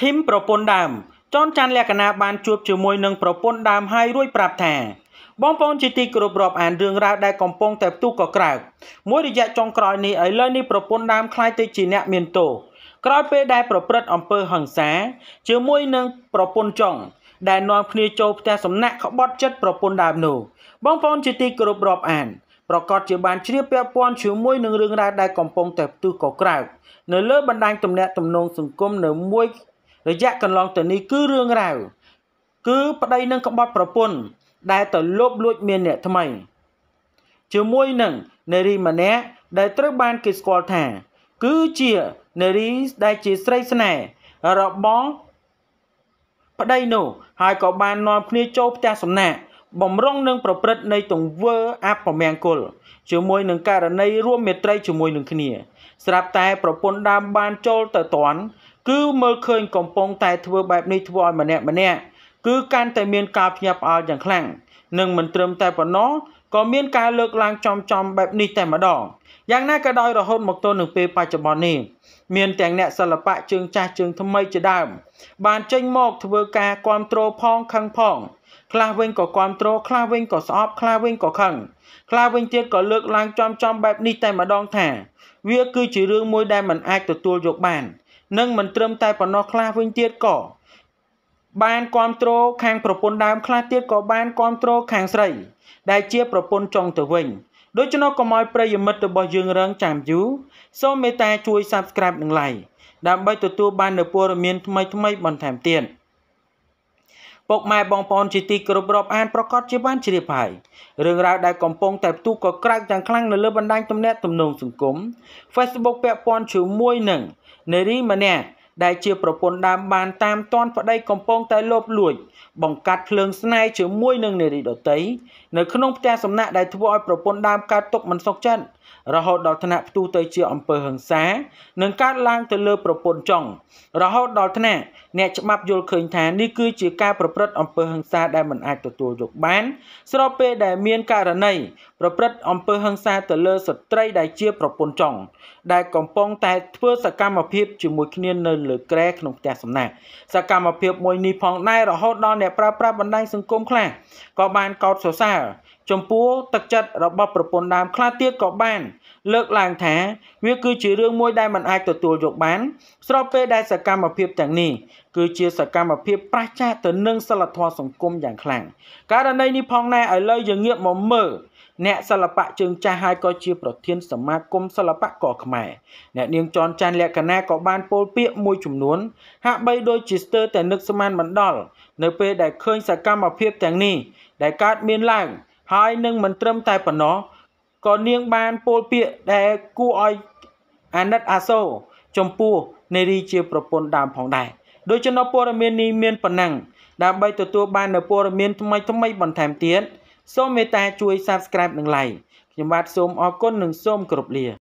ធីមប្រពន្ធដើមចនច័ន្ទលក្ខណាបានជួបជាមួយនឹងប្រពន្ធដើមហើយរួចប្រាប់ថា បងប្អូនជាទីគោរពរាប់អានរឿងរ៉ាវដែលកំពុងតែផ្ទុះកក្រើកមួយរយៈចុងក្រោយនេះឥឡូវនេះប្រពន្ធដើមខ្លាយទៅជាអ្នកមានទោសក្រោយពេលដែល ប្រព្រឹត្តអំពើហិង្សាជាមួយនឹងប្រពន្ធចុង ដែលនាំគ្នាចូលផ្ទះសំណាក់ក្បត់ចិត្តប្រពន្ធដើមនោះ បងប្អូនជាទីគោរពរាប់អានប្រកាសជាបានជ្រាបពាក់ព័ន្ធជាមួយនឹងរឿងរ៉ាវដែលកំពុងតែផ្ទុះកក្រើកនៅលើបណ្ដាញទំនាក់ទំនងសង្គមនៅមួយរយៈកន្លងទៅនេះគឺរឿងរ៉ាវគឺប្តីនឹងក្បត់ប្រពន្ធដែលទៅលបលួចមានអ្នកថ្មីជាមួយនឹងនារីម្នាក់ដែលត្រូវបានគេស្គាល់ថាគឺជានារីដែលជាស្រីស្នេហ៍របស់ប្តីនោះហើយក៏បាននាំគ្នាចូលផ្ទះសំណាក់បំរុងនឹងប្រព្រឹត្តនៃ ទង្វើអពមង្គលជាមួយនឹងករណីរួមមេត្រីជាមួយនឹងគ្នា ស្រាប់តែប្រពន្ធដើមបានចូលទៅតន់គឺមើលឃើញកំពុងតែធ្វើបែបនេះធ្វើឲ្យម្នាក់ម្នាក់គឺកាន់តែមានការភ្ញាក់ផ្អើលយ៉ាងខ្លាំងនិងមិនត្រឹមតែប៉ុណ្ណោះក៏មានការលើកឡើងចំចំបែបនេះតែម្ដងយ៉ាងណាក៏ដោយរហូតមកទល់នឹងពេលបច្ចុប្បន្ននេះមានទាំងអ្នកសិល្បៈជើងចាស់ជើងថ្មីជាដើមបានចេញមកធ្វើការគ្រប់គ្រងផងខឹងផង ខ្លះវិញក៏គ្រប់គ្រងខ្លះវិញក៏ស្អប់ខ្លះវិញក៏ខឹងខ្លះវិញទៀតក៏លើកឡើងចំចំបែបនេះតែម្ដងថា វាគឺជារឿងមួយដែលមិនអាចទទួលយកបាននិងមិនត្រឹមតែប៉ុណ្ណោះខ្លះវិញទៀតក៏បានគ្រប់គ្រងខាងប្រពន្ធដើមខ្លះទៀតក៏បានគ្រប់គ្រងខាងស្រីដែលជាប្រពន្ធចុងទៅវិញដូច្នោះកុំឲ្យប្រិយមិត្តរបស់យើងរងចាំយូរសូមមេត្តាជួយ Subscribe និង Like ដើម្បីទទួល បាននូវព័ត៌មានថ្មីៗបន្ថែមទៀតពុកម៉ែបងប្អូនជាទីគោរពរាប់អានប្រកាសជាបានជ្រាបហើយរឿងរ៉ាវដែលកំពុងតែផ្ទុះក៏ក្រើកយ៉ាងខ្លាំងនៅលើបណ្ដាញទំនាក់ទំនងសង្គម Facebook ពាក់ព័ន្ធជាមួយនឹងនារីម្នាក់ដែលជាប្រពន្ធដើមបានតាមតនប្តីកំពុងតែលោភលួចបង្កាត់ភ្លើងស្នេហ៍ជាមួយនឹងនារីដតីនៅក្នុងផ្ទះសំណាក់ដែលធ្វើឲ្យប្រពន្ធដើមកើតទុកមិនសុខចិត្តរហូតដល់ថ្នាក់ផ្ទុះទៅជាអំពើហិង្សានិងកើតឡើងទៅលើប្រពន្ធចុងរហូតដល់ថ្នាក់អ្នកច្បាប់យល់ឃើញថានេះគឺជាការប្រព្រឹត្តអំពើហិង្សាដែលមិនអាចទទួលយកបាន ស្របពេលដែលមានករណីប្រព្រឹត្តអំពើហិង្សាទៅលើស្ត្រីដែលជាប្រពន្ធចុងដែលកំពុងតែធ្វើសកម្មភាពជាមួយគ្នានៅលើក្រែក្នុងផ្ទះសំណាក់សកម្មភាពមួយនេះផងដែររហូតដល់អ្នកប្រើប្រាស់បណ្ដាញសង្គមខ្លះក៏បានកោតសរសើរចំពោះទឹកចិត្តរបស់ប្រពន្ធដើមខ្លះទៀតក៏បាន លើកឡើងថាវាគឺជារឿងមួយដែលមិនអាចទទួលយកបាន ស្របពេលដែលសកម្មភាពទាំងនេះគឺជាសកម្មភាពប្រឆាំងទៅនឹងសិលធម៌សង្គមយ៉ាងខ្លាំងករណីនេះផងដែរឥឡូវយើងងាកមកមើលអ្នកសិល្បៈជើងចាស់ហើយក៏ជាប្រធានសមាគមសិល្បករខ្មែរអ្នកនាងចនចាន់លក្ខណាក៏បានពោលពាក្យមួយចំនួនហាក់បីដូចជាស្ទើរតែនឹកស្មានមិនដល់នៅពេលដែលឃើញ សកម្មភាពទាំងនេះដែលកើតមានឡើងហើយនឹងមិនត្រឹមតែប៉ុណ្ណោះក៏នាងបានពោលពាក្យដែលគួរឲ្យអាណិតអាសូរចំពោះនារីជា ប្រពន្ធដើមផងដែរដូច្នោះព័ត៌មាននេះមានប៉ុណ្ណឹងដើម្បីទទួលបាននូវព័ត៌មានថ្មីថ្មីបន្ថែមទៀតសូមមេត្តាជួយ Subscribe និង Like ខ្ញុំបាទសូមអរគុណនិងសូមគោរពលា